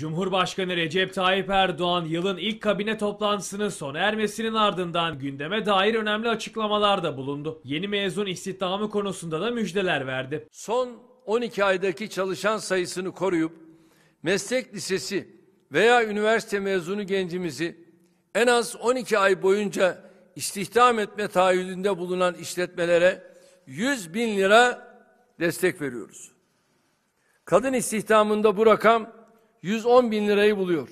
Cumhurbaşkanı Recep Tayyip Erdoğan yılın ilk kabine toplantısının sona ermesinin ardından gündeme dair önemli açıklamalarda bulundu. Yeni mezun istihdamı konusunda da müjdeler verdi. Son 12 aydaki çalışan sayısını koruyup meslek lisesi veya üniversite mezunu gencimizi en az 12 ay boyunca istihdam etme taahhüdünde bulunan işletmelere 100 bin lira destek veriyoruz. Kadın istihdamında bu rakam 110 bin lirayı buluyor.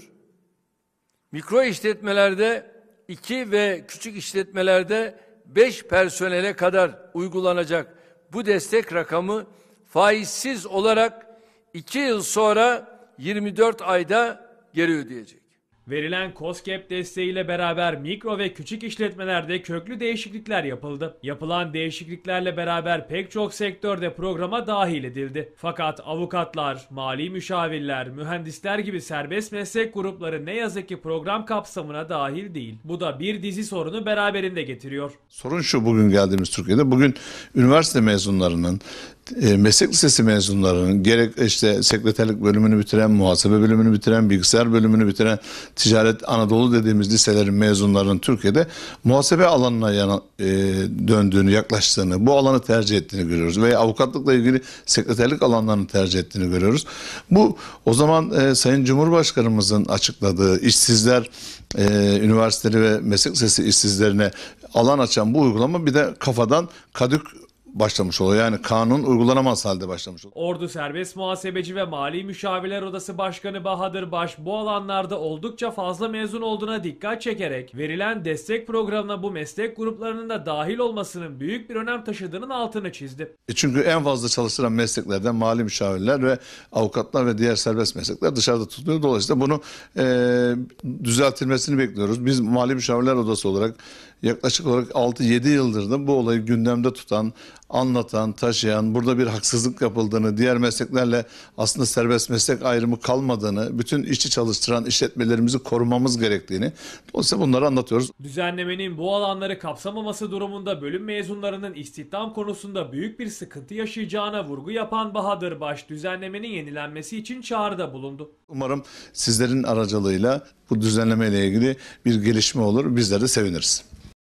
Mikro işletmelerde 2 ve küçük işletmelerde 5 personele kadar uygulanacak bu destek rakamı faizsiz olarak 2 yıl sonra 24 ayda geri ödeyecek. Verilen COSGAP desteğiyle beraber mikro ve küçük işletmelerde köklü değişiklikler yapıldı. Yapılan değişikliklerle beraber pek çok sektörde programa dahil edildi. Fakat avukatlar, mali müşavirler, mühendisler gibi serbest meslek grupları ne yazık ki program kapsamına dahil değil. Bu da bir dizi sorunu beraberinde getiriyor. Sorun şu bugün geldiğimiz Türkiye'de. Bugün üniversite mezunlarının e, meslek lisesi mezunlarının gerek işte sekreterlik bölümünü bitiren, muhasebe bölümünü bitiren, bilgisayar bölümünü bitiren, ticaret Anadolu dediğimiz liselerin mezunlarının Türkiye'de muhasebe alanına yana, e, döndüğünü, yaklaştığını, bu alanı tercih ettiğini görüyoruz. Veya avukatlıkla ilgili sekreterlik alanlarını tercih ettiğini görüyoruz. Bu o zaman e, Sayın Cumhurbaşkanımızın açıkladığı işsizler e, üniversiteli ve meslek lisesi işsizlerine alan açan bu uygulama bir de kafadan kadük başlamış oluyor. Yani kanun uygulanamaz halde başlamış oluyor. Ordu Serbest Muhasebeci ve Mali Müşaviler Odası Başkanı Bahadır Baş bu alanlarda oldukça fazla mezun olduğuna dikkat çekerek verilen destek programına bu meslek gruplarının da dahil olmasının büyük bir önem taşıdığının altını çizdi. E çünkü en fazla çalıştıran mesleklerden mali müşavirler ve avukatlar ve diğer serbest meslekler dışarıda tutuluyor. Dolayısıyla bunu e, düzeltilmesini bekliyoruz. Biz Mali Müşavirler Odası olarak yaklaşık olarak 6-7 yıldır da bu olayı gündemde tutan, anlatan, taşıyan, burada bir haksızlık yapıldığını, diğer mesleklerle aslında serbest meslek ayrımı kalmadığını, bütün işçi çalıştıran işletmelerimizi korumamız gerektiğini, dolayısıyla bunları anlatıyoruz. Düzenlemenin bu alanları kapsamaması durumunda bölüm mezunlarının istihdam konusunda büyük bir sıkıntı yaşayacağına vurgu yapan Bahadır Baş, düzenlemenin yenilenmesi için çağrıda bulundu. Umarım sizlerin aracılığıyla bu düzenlemeyle ilgili bir gelişme olur, bizler de seviniriz.